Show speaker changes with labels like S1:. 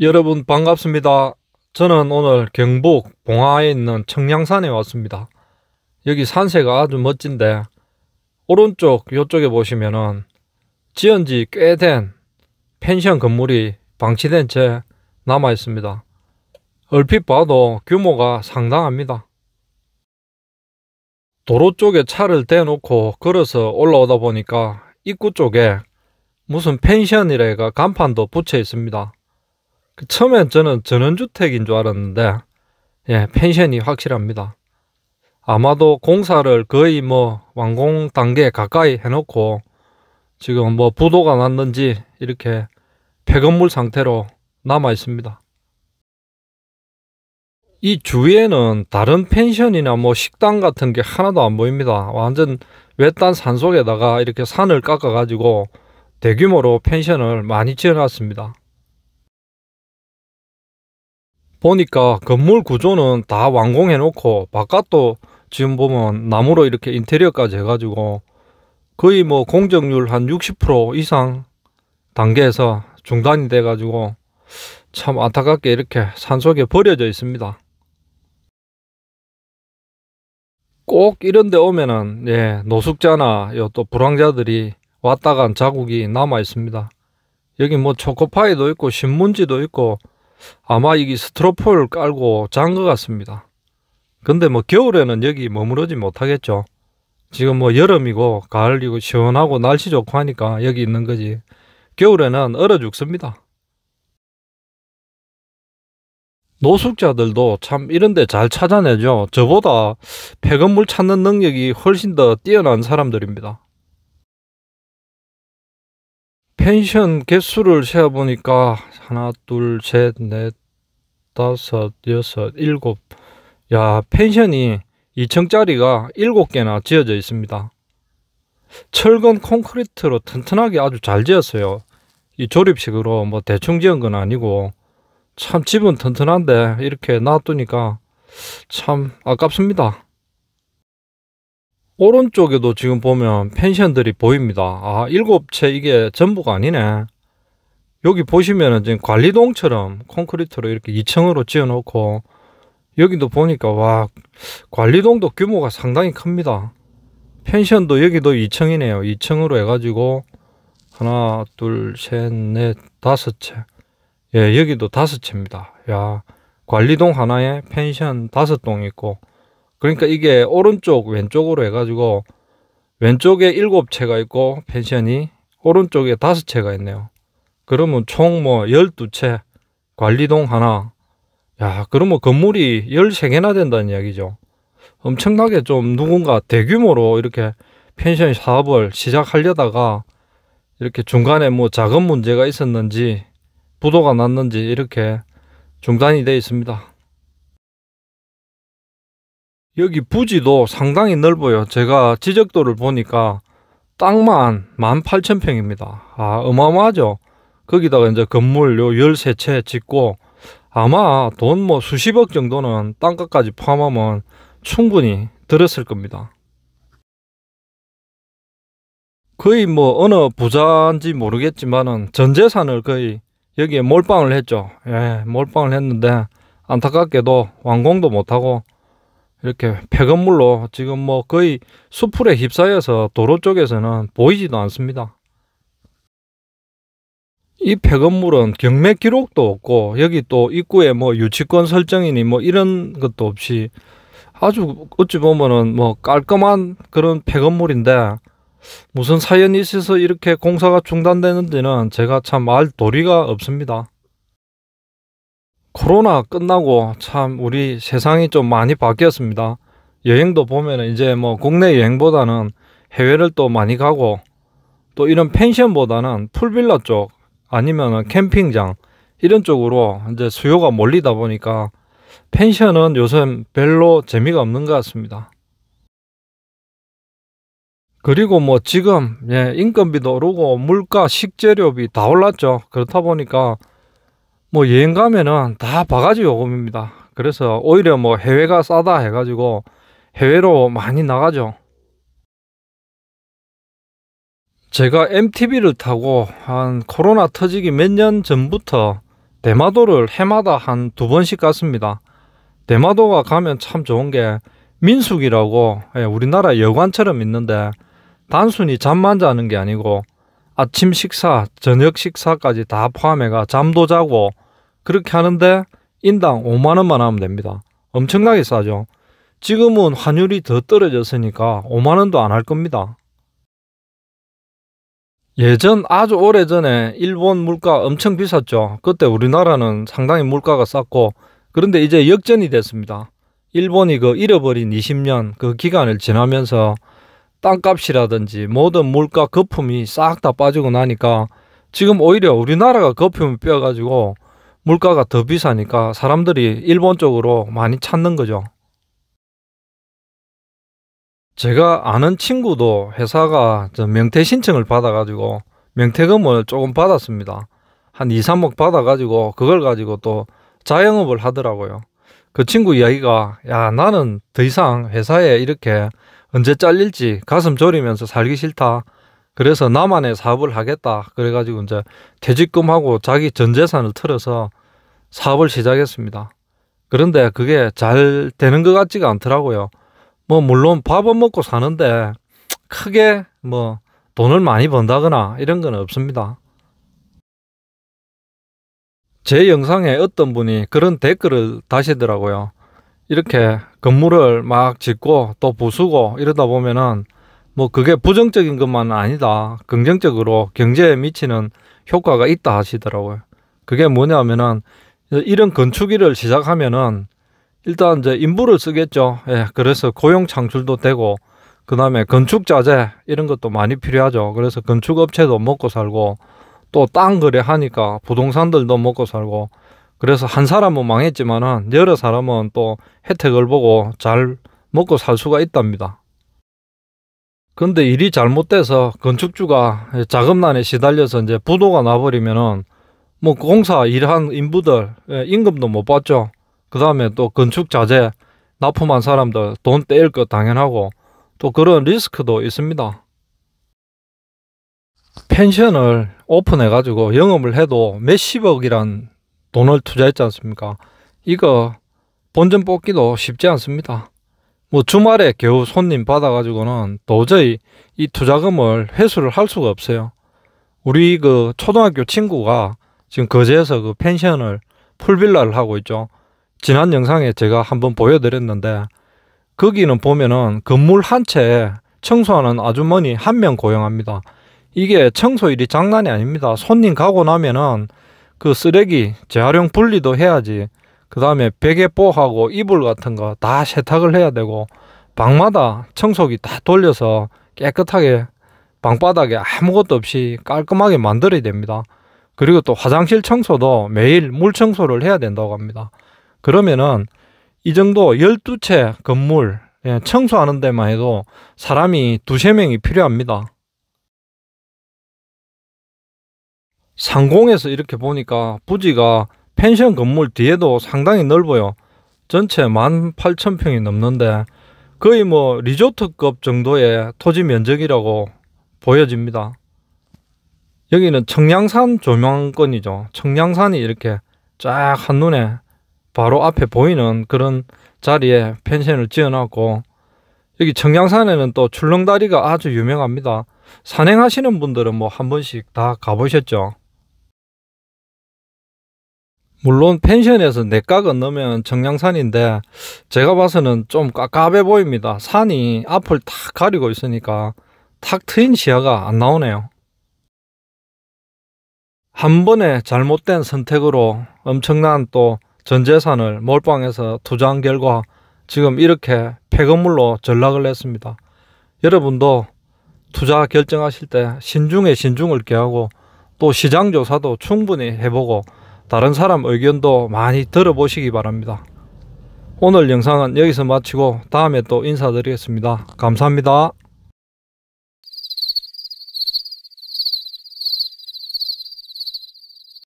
S1: 여러분 반갑습니다. 저는 오늘 경북 봉화에 있는 청량산에 왔습니다. 여기 산세가 아주 멋진데 오른쪽 이쪽에 보시면은 지은 지꽤 된 펜션 건물이 방치된 채 남아 있습니다. 얼핏 봐도 규모가 상당합니다. 도로 쪽에 차를 대놓고 걸어서 올라오다 보니까 입구 쪽에 무슨 펜션이래가 간판도 붙여 있습니다. 그 처음엔 저는 전원주택인 줄 알았는데 예, 펜션이 확실합니다. 아마도 공사를 거의 뭐 완공 단계에 가까이 해놓고 지금 뭐 부도가 났는지 이렇게 폐건물 상태로 남아 있습니다. 이 주위에는 다른 펜션이나 뭐 식당 같은 게 하나도 안 보입니다. 완전 외딴 산속에다가 이렇게 산을 깎아 가지고 대규모로 펜션을 많이 지어놨습니다. 보니까 건물 구조는 다 완공해 놓고 바깥도 지금 보면 나무로 이렇게 인테리어까지 해가지고 거의 뭐 공정률 한 60% 이상 단계에서 중단이 돼가지고 참 안타깝게 이렇게 산속에 버려져 있습니다. 꼭 이런 데 오면은 예, 노숙자나 요또 불황자들이 왔다 간 자국이 남아 있습니다. 여기 뭐 초코파이도 있고 신문지도 있고 아마 이게 스트로폴 깔고 잔 것 같습니다. 근데 뭐 겨울에는 여기 머무르지 못하겠죠. 지금 뭐 여름이고 가을이고 시원하고 날씨 좋고 하니까 여기 있는 거지. 겨울에는 얼어 죽습니다. 노숙자들도 참 이런데 잘 찾아내죠. 저보다 폐건물 찾는 능력이 훨씬 더 뛰어난 사람들입니다. 펜션 개수를 세어보니까 하나 둘 셋 넷 다섯 여섯 일곱 야 펜션이 2층짜리가 7개나 지어져 있습니다 철근 콘크리트로 튼튼하게 아주 잘 지었어요 이 조립식으로 뭐 대충 지은 건 아니고 참 집은 튼튼한데 이렇게 놔두니까 참 아깝습니다 오른쪽에도 지금 보면 펜션들이 보입니다. 아, 일곱 채 이게 전부가 아니네. 여기 보시면은 지금 관리동처럼 콘크리트로 이렇게 2층으로 지어 놓고 여기도 보니까 와 관리동도 규모가 상당히 큽니다 펜션도 여기도 2층이네요 2층으로 해가지고 하나 둘 셋 넷 다섯 채예 여기도 다섯 채입니다 야 관리동 하나에 펜션 다섯 동 있고 그러니까 이게 오른쪽 왼쪽으로 해가지고 왼쪽에 일곱 채가 있고 펜션이 오른쪽에 다섯 채가 있네요. 그러면 총 뭐 열두 채 관리동 하나 야 그러면 뭐 건물이 열세 개나 된다는 이야기죠. 엄청나게 좀 누군가 대규모로 이렇게 펜션 사업을 시작하려다가 이렇게 중간에 뭐 작은 문제가 있었는지 부도가 났는지 이렇게 중단이 되어 있습니다. 여기 부지도 상당히 넓어요. 제가 지적도를 보니까 땅만 18,000평입니다. 아, 어마어마하죠? 거기다가 이제 건물 요 13채 짓고 아마 돈 뭐 수십억 정도는 땅값까지 포함하면 충분히 들었을 겁니다. 거의 뭐 어느 부자인지 모르겠지만은 전 재산을 거의 여기에 몰빵을 했죠. 예, 몰빵을 했는데 안타깝게도 완공도 못하고 이렇게 폐건물로 지금 뭐 거의 수풀에 휩싸여서 도로 쪽에서는 보이지도 않습니다. 이 폐건물은 경매 기록도 없고 여기 또 입구에 뭐 유치권 설정이니 뭐 이런 것도 없이 아주 어찌 보면은 뭐 깔끔한 그런 폐건물인데 무슨 사연이 있어서 이렇게 공사가 중단되는지는 제가 참 알 도리가 없습니다. 코로나 끝나고 참 우리 세상이 좀 많이 바뀌었습니다. 여행도 보면은 이제 뭐 국내 여행보다는 해외를 또 많이 가고 또 이런 펜션보다는 풀빌라 쪽 아니면은 캠핑장 이런 쪽으로 이제 수요가 몰리다 보니까 펜션은 요새 별로 재미가 없는 것 같습니다. 그리고 뭐 지금 예, 인건비도 오르고 물가 식재료비 다 올랐죠. 그렇다 보니까 뭐 여행 가면은 다 바가지 요금입니다. 그래서 오히려 뭐 해외가 싸다 해가지고 해외로 많이 나가죠. 제가 MTB를 타고 한 코로나 터지기 몇 년 전부터 대마도를 해마다 한 두 번씩 갔습니다. 대마도가 가면 참 좋은 게 민숙이라고 예, 우리나라 여관처럼 있는데 단순히 잠만 자는 게 아니고 아침 식사, 저녁 식사까지 다 포함해가 잠도 자고 그렇게 하는데 인당 5만 원만 하면 됩니다. 엄청나게 싸죠. 지금은 환율이 더 떨어졌으니까 5만 원도 안 할 겁니다. 예전 아주 오래전에 일본 물가 엄청 비쌌죠. 그때 우리나라는 상당히 물가가 쌌고 그런데 이제 역전이 됐습니다. 일본이 그 잃어버린 20년 그 기간을 지나면서 땅값이라든지 모든 물가 거품이 싹 다 빠지고 나니까 지금 오히려 우리나라가 거품을 빼가지고 물가가 더 비싸니까 사람들이 일본 쪽으로 많이 찾는 거죠. 제가 아는 친구도 회사가 명퇴 신청을 받아가지고 명퇴금을 조금 받았습니다. 한 2, 3억 받아가지고 그걸 가지고 또 자영업을 하더라고요. 그 친구 이야기가 야 나는 더 이상 회사에 이렇게 언제 잘릴지 가슴 졸이면서 살기 싫다. 그래서 나만의 사업을 하겠다. 그래가지고 이제 퇴직금하고 자기 전 재산을 틀어서 사업을 시작했습니다. 그런데 그게 잘 되는 것 같지가 않더라고요. 뭐, 물론 밥은 먹고 사는데 크게 뭐 돈을 많이 번다거나 이런 건 없습니다. 제 영상에 어떤 분이 그런 댓글을 다시더라고요. 이렇게 건물을 막 짓고 또 부수고 이러다 보면은 뭐 그게 부정적인 것만 은 아니다. 긍정적으로 경제에 미치는 효과가 있다 하시더라고요. 그게 뭐냐면은 이런 건축일을 시작하면은 일단 이제 인부를 쓰겠죠. 예, 그래서 고용 창출도 되고 그다음에 건축 자재 이런 것도 많이 필요하죠. 그래서 건축 업체도 먹고 살고 또 땅 거래하니까 부동산들도 먹고 살고 그래서 한 사람은 망했지만은 여러 사람은 또 혜택을 보고 잘 먹고 살 수가 있답니다. 근데 일이 잘못돼서 건축주가 자금난에 시달려서 이제 부도가 나버리면은 뭐 공사 일한 인부들 예, 임금도 못 받죠. 그 다음에 또 건축 자재 납품한 사람들 돈 떼일 것 당연하고 또 그런 리스크도 있습니다. 펜션을 오픈해가지고 영업을 해도 몇십억이란 돈을 투자했지 않습니까? 이거 본전 뽑기도 쉽지 않습니다. 뭐 주말에 겨우 손님 받아가지고는 도저히 이 투자금을 회수를 할 수가 없어요. 우리 그 초등학교 친구가 지금 거제에서 그 펜션을 풀빌라를 하고 있죠. 지난 영상에 제가 한번 보여드렸는데 거기는 보면은 건물 한 채에 청소하는 아주머니 한 명 고용합니다. 이게 청소일이 장난이 아닙니다. 손님 가고 나면은 그 쓰레기 재활용 분리도 해야지 그 다음에 베개뽀하고 이불 같은 거 다 세탁을 해야 되고 방마다 청소기 다 돌려서 깨끗하게 방바닥에 아무것도 없이 깔끔하게 만들어야 됩니다. 그리고 또 화장실 청소도 매일 물 청소를 해야 된다고 합니다. 그러면은 이 정도 12채 건물 예, 청소하는 데만 해도 사람이 두세 명이 필요합니다. 상공에서 이렇게 보니까 부지가 펜션 건물 뒤에도 상당히 넓어요. 전체 18,000평이 넘는데 거의 뭐 리조트급 정도의 토지 면적이라고 보여집니다. 여기는 청량산 조명권이죠 청량산이 이렇게 쫙 한눈에 바로 앞에 보이는 그런 자리에 펜션을 지어놨고 여기 청량산에는 또 출렁다리가 아주 유명합니다. 산행하시는 분들은 뭐 한 번씩 다 가보셨죠. 물론 펜션에서 내가 넣으면 정량산인데 제가 봐서는 좀 까깝해 보입니다. 산이 앞을 탁 가리고 있으니까 탁 트인 시야가 안 나오네요. 한번에 잘못된 선택으로 엄청난 또 전재산을 몰빵해서 투자한 결과 지금 이렇게 폐건물로 전락을 했습니다. 여러분도 투자 결정하실 때 신중에 신중을 기하고 또 시장 조사도 충분히 해보고 다른 사람 의견도 많이 들어보시기 바랍니다. 오늘 영상은 여기서 마치고 다음에 또 인사드리겠습니다. 감사합니다.